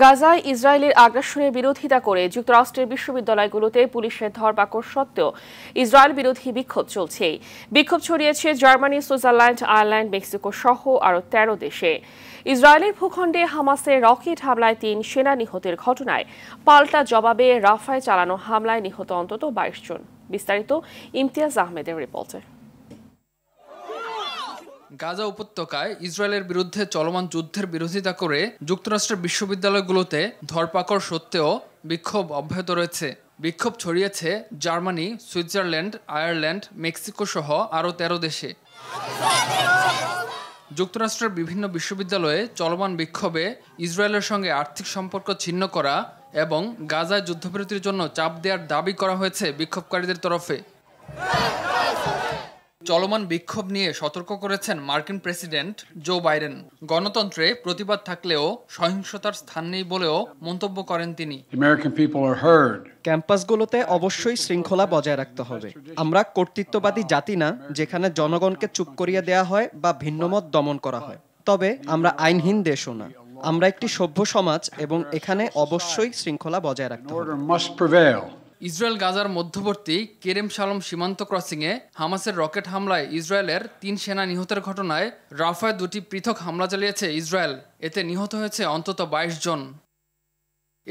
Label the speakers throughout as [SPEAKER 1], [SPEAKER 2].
[SPEAKER 1] গাজায় ইসরায়েলের আগ্রাসনের বিরোধিতা করে যুক্তরাষ্ট্রের বিশ্ববিদ্যালয়গুলোতে পুলিশের ধরপাকড় সত্ত্বেও ইসরায়েল বিরোধী বিক্ষোভ চলছে বিক্ষোভ ছড়িয়েছে জার্মানি সুইজারল্যান্ড আয়ারল্যান্ড মেক্সিকো সহ আরও তেরো দেশে ইসরায়েলের ভূখণ্ডে হামাসের রকেট হামলায় তিন সেনা নিহতের ঘটনায় পাল্টা জবাবে রাফায় চালানো হামলায় নিহত অন্তত বাইশ জন বিস্তারিত ইমতিয়াজ আহমেদের রিপোর্টে
[SPEAKER 2] গাজা উপত্যকায় ইসরায়েলের বিরুদ্ধে চলমান যুদ্ধের বিরোধিতা করে যুক্তরাষ্ট্রের বিশ্ববিদ্যালয়গুলোতে ধরপাকড় সত্ত্বেও বিক্ষোভ অব্যাহত রয়েছে বিক্ষোভ ছড়িয়েছে জার্মানি সুইজারল্যান্ড আয়ারল্যান্ড মেক্সিকো সহ আরও তেরো দেশে যুক্তরাষ্ট্রের বিভিন্ন বিশ্ববিদ্যালয়ে চলমান বিক্ষোভে ইসরায়েলের সঙ্গে আর্থিক সম্পর্ক ছিন্ন করা এবং গাজায় যুদ্ধবিরতির জন্য চাপ দেওয়ার দাবি করা হয়েছে বিক্ষোভকারীদের তরফে চলমান বিক্ষোভ নিয়ে সতর্ক করেছেন মার্কিন প্রেসিডেন্ট জো বাইডেন গণতন্ত্রে প্রতিবাদ থাকলেও সহিংসতার স্থান নেই বলেও মন্তব্য করেন তিনি
[SPEAKER 3] ক্যাম্পাসগুলোতে অবশ্যই শৃঙ্খলা বজায় রাখতে হবে আমরা কর্তৃত্ববাদী জাতি না যেখানে জনগণকে চুপ করিয়ে দেয়া হয় বা ভিন্নমত দমন করা হয় তবে আমরা আইনহীন দেশও না আমরা একটি সভ্য সমাজ এবং এখানে অবশ্যই শৃঙ্খলা বজায় রাখতে হবে
[SPEAKER 2] ইসরায়েল গাজার মধ্যবর্তী কেরেম শালম সীমান্ত ক্রসিংয়ে হামাসের রকেট হামলায় ইসরায়েলের তিন সেনা নিহতের ঘটনায় রাফায় দুটি পৃথক হামলা চালিয়েছে ইসরায়েল এতে নিহত হয়েছে অন্তত বাইশ জন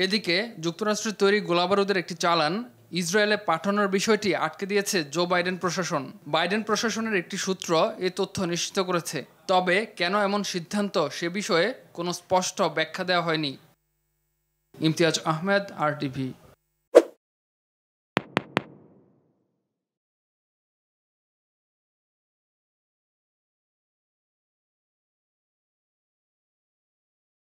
[SPEAKER 2] এদিকে যুক্তরাষ্ট্রের তৈরি গোলাবারুদের একটি চালান ইসরায়েলে পাঠানোর বিষয়টি আটকে দিয়েছে জো বাইডেন প্রশাসন বাইডেন প্রশাসনের একটি সূত্র এ তথ্য নিশ্চিত করেছে তবে কেন এমন সিদ্ধান্ত সে বিষয়ে কোনো স্পষ্ট ব্যাখ্যা দেওয়া হয়নি ইমতিয়াজ আহমেদ আর টিভি